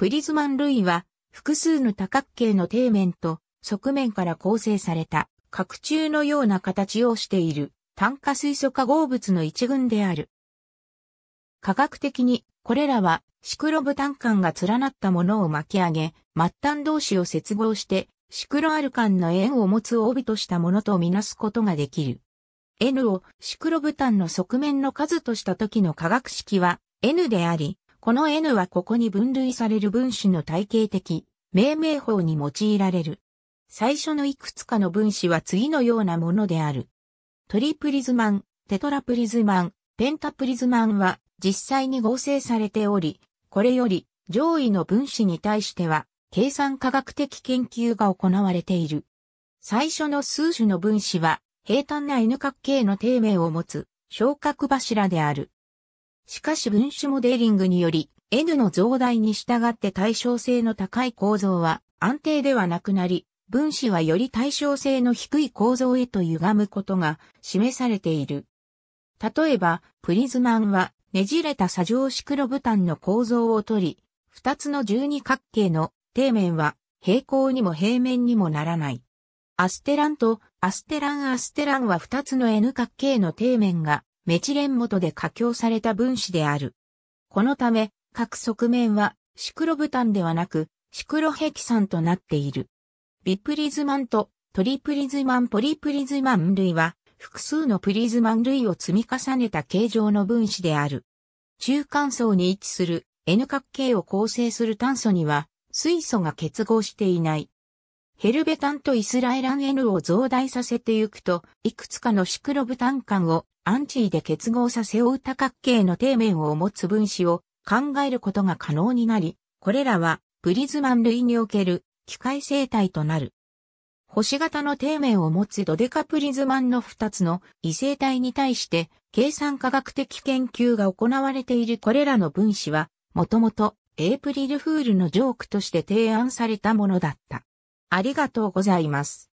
プリズマン類は複数の多角形の底面と側面から構成された角柱のような形をしている炭化水素化合物の一群である。科学的にこれらはシクロブタン管が連なったものを巻き上げ、末端同士を接合してシクロアルカンの円を持つ帯としたものとみなすことができる。N をシクロブタンの側面の数とした時の化学式は N であり、この N はここに分類される分子の体系的命名法に用いられる。最初のいくつかの分子は次のようなものである。トリプリズマン、テトラプリズマン、ペンタプリズマンは実際に合成されており、これより上位の分子に対しては計算科学的研究が行われている。最初の数種の分子は平坦な N 角形の底面を持つ昇格柱である。しかし分子モデリングにより、N の増大に従って対称性の高い構造は安定ではなくなり、分子はより対称性の低い構造へと歪むことが示されている。例えば、プリズマンはねじれた砂状クロブタンの構造をとり、二つの十二角形の底面は平行にも平面にもならない。アステランとアステランアステランは二つの N 角形の底面がメチレン元で加強された分子である。このため、各側面はシクロブタンではなく、シクロヘキサンとなっている。ビプリズマンとトリプリズマンポリプリズマン類は、複数のプリズマン類を積み重ねた形状の分子である。中間層に位置する N 角形を構成する炭素には水素が結合していない。ヘルベタンとイスラエラン N を増大させていくと、いくつかのシクロブタン間をアンチーで結合させ負う多角形の底面を持つ分子を考えることが可能になり、これらはプリズマン類における機械生態となる。星型の底面を持つドデカプリズマンの2つの異性体に対して計算科学的研究が行われているこれらの分子は、もともとエイプリルフールのジョークとして提案されたものだった。ありがとうございます。